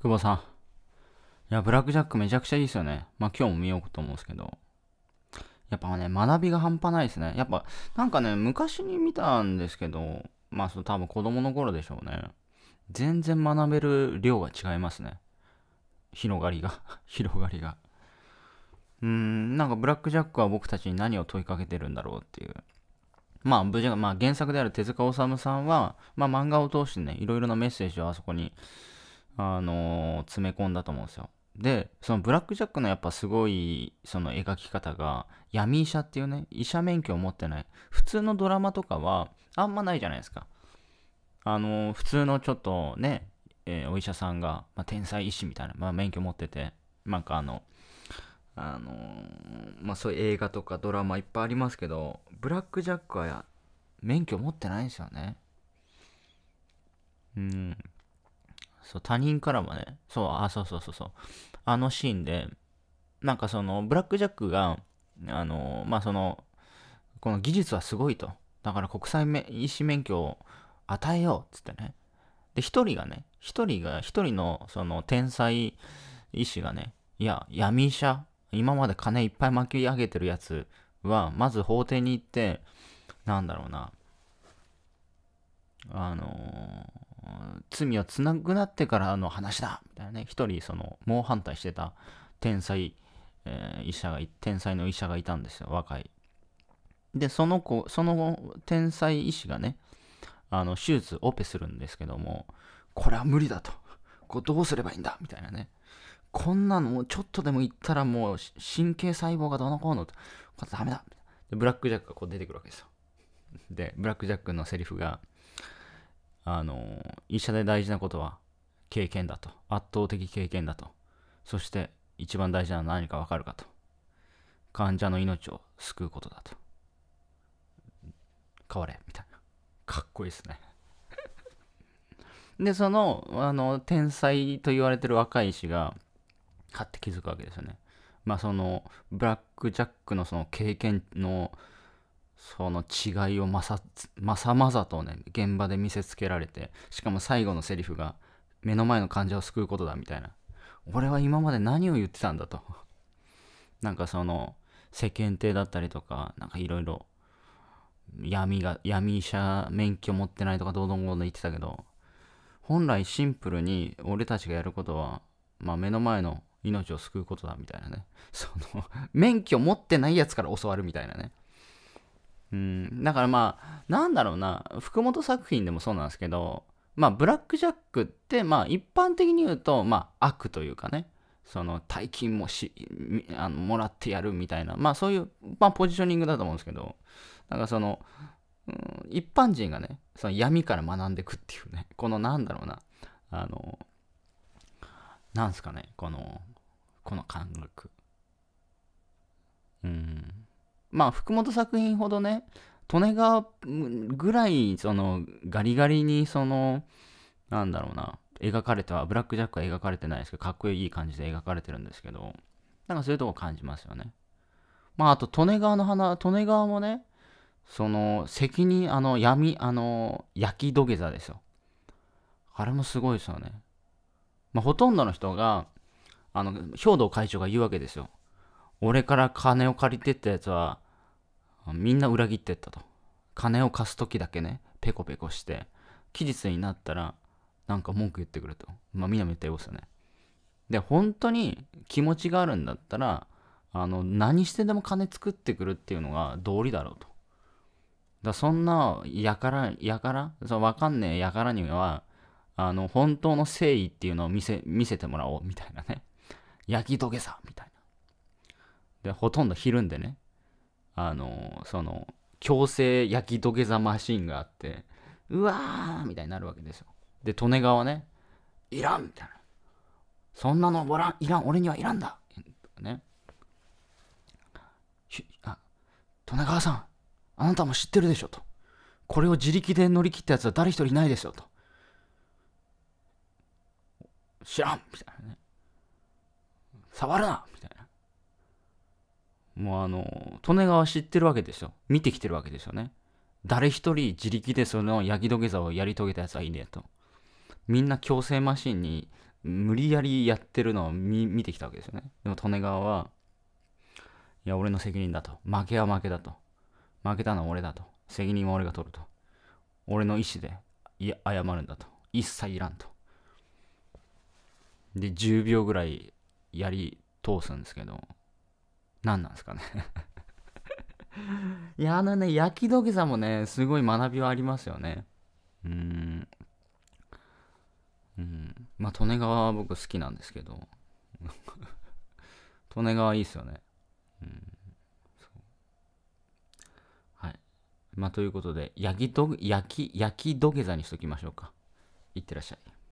久保さん。いや、ブラックジャックめちゃくちゃいいですよね。まあ、今日も見ようと思うんですけど。やっぱね、学びが半端ないですね。やっぱ、なんかね、昔に見たんですけど、まあ、その多分子供の頃でしょうね。全然学べる量が違いますね。広がりが 広がりが。うーん、なんかブラックジャックは僕たちに何を問いかけてるんだろうっていう。まあ、無事、まあ、原作である手塚治虫さんは、まあ、漫画を通してね、いろいろなメッセージをあそこにあのー、詰め込んだと思うんですよ。で、そのブラックジャックのやっぱすごい、その描き方が、闇医者っていうね、医者免許を持ってない。普通のドラマとかは、あんまないじゃないですか。あのー、普通のちょっとね、えー、お医者さんが、まあ、天才医師みたいな、まあ、免許持ってて、なんかあの、あのまあ、そういう映画とかドラマいっぱいありますけど、ブラックジャックは免許持ってないんですよね。うん、そう、他人からもね、そう、あ、そうそうそうそう。あのシーンで、なんかその、ブラック・ジャックが、あの、まあ、その、この技術はすごいと。だから国際医師免許を与えようっつってね。で、一人がね、一人が、一人のその天才医師がね、いや、闇医者、今まで金いっぱい巻き上げてるやつは、まず法廷に行って、なんだろうな、あの罪をつぐなってからの話だみたいなね、一人、その、猛反対してた天才、えー、医者が、天才の医者がいたんですよ、若い。で、その子、その後、天才医師がね、あの、手術、オペするんですけども、これは無理だと。これどうすればいいんだみたいなね。こんなのもうちょっとでも言ったらもう神経細胞がどうのこうのと、これダメだ。で、ブラックジャックがこう出てくるわけですよ。で、ブラックジャックのセリフが、あの、医者で大事なことは経験だと。圧倒的経験だと。そして一番大事なのは何かわかるかと。患者の命を救うことだと。変われ、みたいな。かっこいいですね。で、その、あの、天才と言われてる若い医師が、勝って気づくわけですよね。まあ、その、ブラック・ジャックのその経験の、その違いをまさまざとね現場で見せつけられてしかも最後のセリフが目の前の患者を救うことだみたいな俺は今まで何を言ってたんだと なんかその世間体だったりとかなんかいろいろ闇が闇医者免許持ってないとかどうどんどん言ってたけど本来シンプルに俺たちがやることは、まあ、目の前の命を救うことだみたいなねその免許持ってないやつから教わるみたいなねうん、だからまあ、なんだろうな、福本作品でもそうなんですけど、まあ、ブラック・ジャックって、まあ、一般的に言うと、まあ、悪というかね、その、大金もし、あのもらってやるみたいな、まあ、そういう、まあ、ポジショニングだと思うんですけど、なんかその、うん、一般人がね、その闇から学んでいくっていうね、このなんだろうな、あの、なんすかね、この、この感覚。うん。まあ、福本作品ほどね、利根川ぐらい、その、ガリガリに、その、なんだろうな、描かれては、ブラックジャックは描かれてないですけど、かっこいい感じで描かれてるんですけど、なんかそういうとこ感じますよね。まあ、あと、利根川の花、利根川もね、その、責任、あの、闇、あの、焼き土下座ですよ。あれもすごいですよね。まあ、ほとんどの人が、あの、兵道会長が言うわけですよ。俺から金を借りてったやつは、みんな裏切ってったと。金を貸す時だけね、ペコペコして、期日になったら、なんか文句言ってくると。まあ、みんなも言ったようですよね。で、本当に気持ちがあるんだったら、あの、何してでも金作ってくるっていうのが道理だろうと。だそんな、やから、やから、そわかんねえやからには、あの、本当の誠意っていうのを見せ、見せてもらおう、みたいなね。焼き土下座、みたいなで、ほとんどひるんでね、あの、その、強制焼き土下座マシンがあって、うわーみたいになるわけですよ。で、利根川ね、いらんみたいな。そんなのおらん、いらん、俺にはいらんだね。あ、利根川さん、あなたも知ってるでしょと。これを自力で乗り切ったやつは誰一人いないですよと。知らんみたいなね。触るなみたいな。もうあの、利根川知ってるわけですよ。見てきてるわけですよね。誰一人自力でその焼き土下座をやり遂げたやつはいねえと。みんな強制マシンに無理やりやってるのを見てきたわけですよね。でも利根川は、いや、俺の責任だと。負けは負けだと。負けたのは俺だと。責任は俺が取ると。俺の意思で、いや、謝るんだと。一切いらんと。で、10秒ぐらいやり通すんですけど、何なんですかね いや、あのね、焼き土下座もね、すごい学びはありますよね。うん。うん。まあ、利根川は僕好きなんですけど。利根川いいっすよね。うん。はい。まあ、ということで、焼き焼き、焼き土下座にしときましょうか。いってらっしゃい。